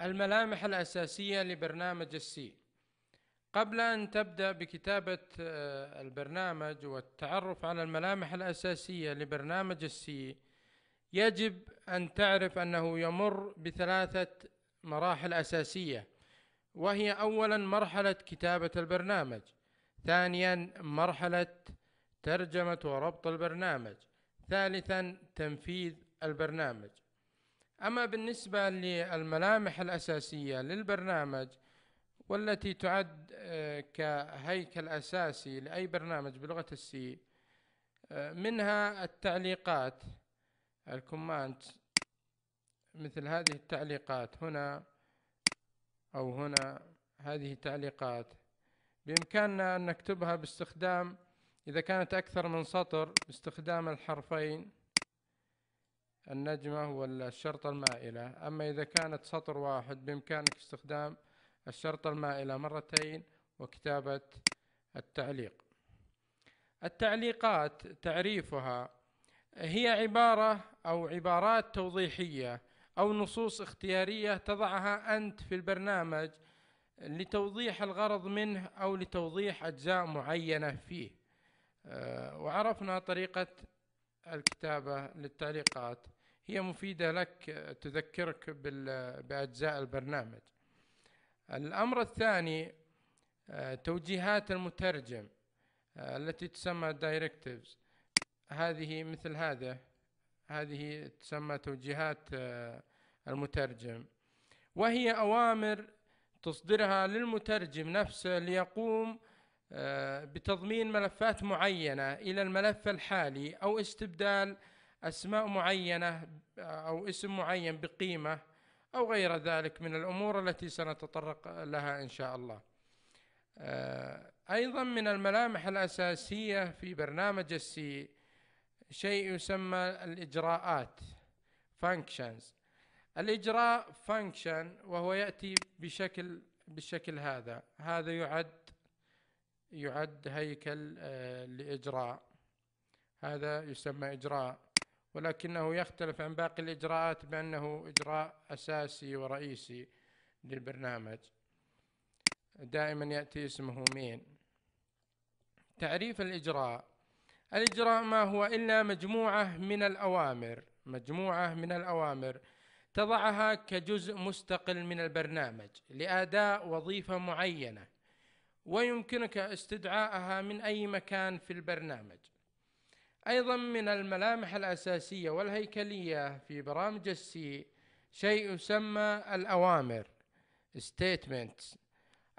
الملامح الأساسية لبرنامج السي قبل أن تبدأ بكتابة آه، البرنامج والتعرف على الملامح الأساسية لبرنامج السي يجب أن تعرف أنه يمر بثلاثة مراحل أساسية وهي أولا مرحلة كتابة البرنامج ثانيا مرحلة ترجمة وربط البرنامج ثالثا تنفيذ البرنامج أما بالنسبة للملامح الأساسية للبرنامج والتي تعد آه، كهيكل أساسي لأي برنامج بلغة السي آه، منها التعليقات الكوماند مثل هذه التعليقات هنا أو هنا هذه تعليقات بإمكاننا أن نكتبها باستخدام إذا كانت أكثر من سطر باستخدام الحرفين النجمة والشرطة المائلة أما إذا كانت سطر واحد بإمكانك استخدام الشرطة المائلة مرتين وكتابة التعليق التعليقات تعريفها هي عبارة أو عبارات توضيحية أو نصوص اختيارية تضعها أنت في البرنامج لتوضيح الغرض منه أو لتوضيح أجزاء معينة فيه آه، وعرفنا طريقة الكتابة للتعليقات هي مفيدة لك تذكرك بأجزاء البرنامج الأمر الثاني آه، توجيهات المترجم آه، التي تسمى directives هذه مثل هذا هذه تسمى توجيهات آه، المترجم وهي أوامر تصدرها للمترجم نفسه ليقوم آه، بتضمين ملفات معينة إلى الملف الحالي أو استبدال أسماء معينة آه، أو اسم معين بقيمة أو غير ذلك من الأمور التي سنتطرق لها إن شاء الله. آه، أيضا من الملامح الأساسية في برنامج السي شيء يسمى الإجراءات functions الإجراء function وهو يأتي بشكل بالشكل هذا هذا يعد يعد هيكل آه، لإجراء هذا يسمى إجراء ولكنه يختلف عن باقي الإجراءات بأنه إجراء أساسي ورئيسي للبرنامج دائما يأتي اسمه مين تعريف الإجراء الإجراء ما هو إلا مجموعة من الأوامر مجموعة من الأوامر تضعها كجزء مستقل من البرنامج لأداء وظيفة معينة ويمكنك استدعائها من أي مكان في البرنامج أيضا من الملامح الأساسية والهيكلية في برامج السي شيء يسمى الأوامر statements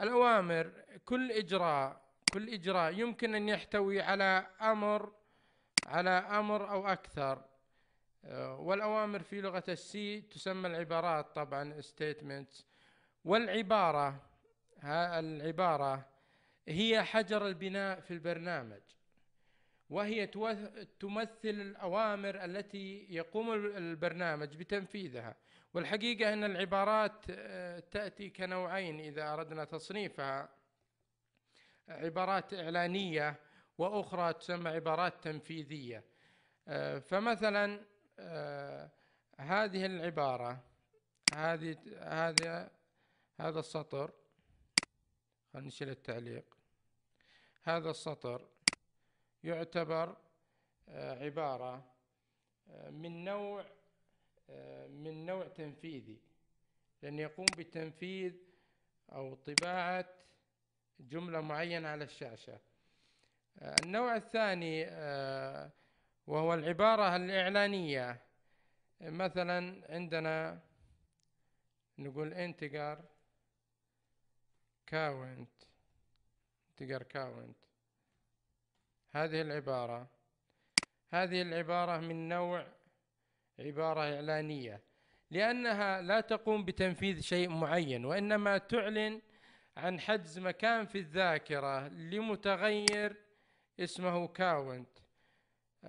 الأوامر كل إجراء كل إجراء يمكن أن يحتوي على أمر على أمر أو أكثر آه، والأوامر في لغة السي تسمى العبارات طبعا statements والعبارة ها العبارة هي حجر البناء في البرنامج وهي تمثل الأوامر التي يقوم البرنامج بتنفيذها والحقيقة أن العبارات آه، تأتي كنوعين إذا أردنا تصنيفها عبارات إعلانية وأخرى تسمى عبارات تنفيذية آه، فمثلا آه، هذه العبارة هذه هذا هذا السطر نشيل التعليق هذا السطر يعتبر آه، عبارة آه، من نوع آه، من نوع تنفيذي لأن يقوم بتنفيذ أو طباعة جملة معينة على الشاشة النوع الثاني وهو العبارة الإعلانية مثلا عندنا نقول انتجر كاونت تقر كاونت هذه العبارة هذه العبارة من نوع عبارة إعلانية لأنها لا تقوم بتنفيذ شيء معين وإنما تعلن عن حجز مكان في الذاكرة لمتغير اسمه كاونت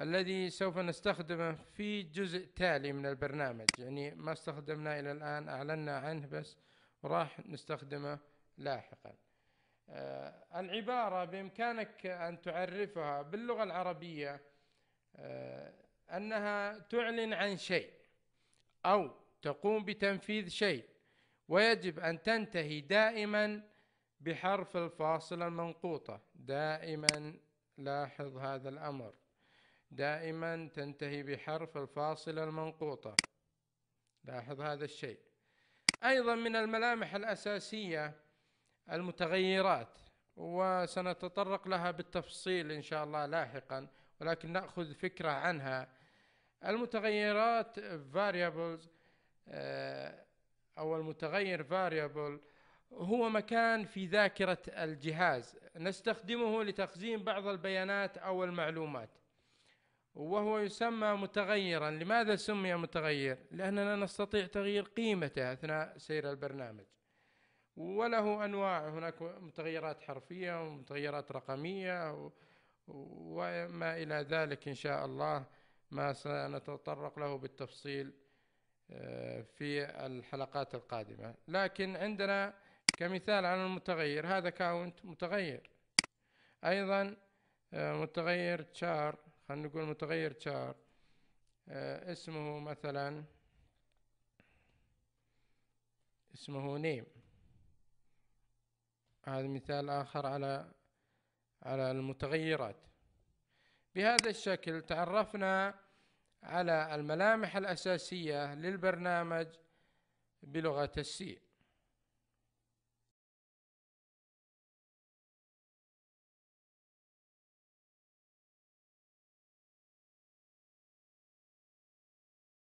الذي سوف نستخدمه في جزء تالي من البرنامج يعني ما استخدمناه إلى الآن أعلنا عنه بس وراح نستخدمه لاحقا آه، العبارة بإمكانك أن تعرفها باللغة العربية آه، أنها تعلن عن شيء أو تقوم بتنفيذ شيء ويجب أن تنتهي دائما بحرف الفاصلة المنقوطة دائما لاحظ هذا الأمر دائما تنتهي بحرف الفاصلة المنقوطة لاحظ هذا الشيء أيضا من الملامح الأساسية المتغيرات وسنتطرق لها بالتفصيل ان شاء الله لاحقا ولكن ناخذ فكره عنها المتغيرات variables آه، او المتغير variable هو مكان في ذاكره الجهاز نستخدمه لتخزين بعض البيانات او المعلومات وهو يسمى متغيرا لماذا سمي متغير لاننا نستطيع تغيير قيمته اثناء سير البرنامج وله انواع هناك متغيرات حرفيه ومتغيرات رقميه وما الى ذلك ان شاء الله ما سنتطرق له بالتفصيل آه، في الحلقات القادمه لكن عندنا كمثال على المتغير هذا كاونت متغير ايضا آه، متغير تشار خلينا نقول متغير تشار آه، اسمه مثلا اسمه نيم هذا مثال آخر على على المتغيرات بهذا الشكل تعرفنا على الملامح الأساسية للبرنامج بلغة السي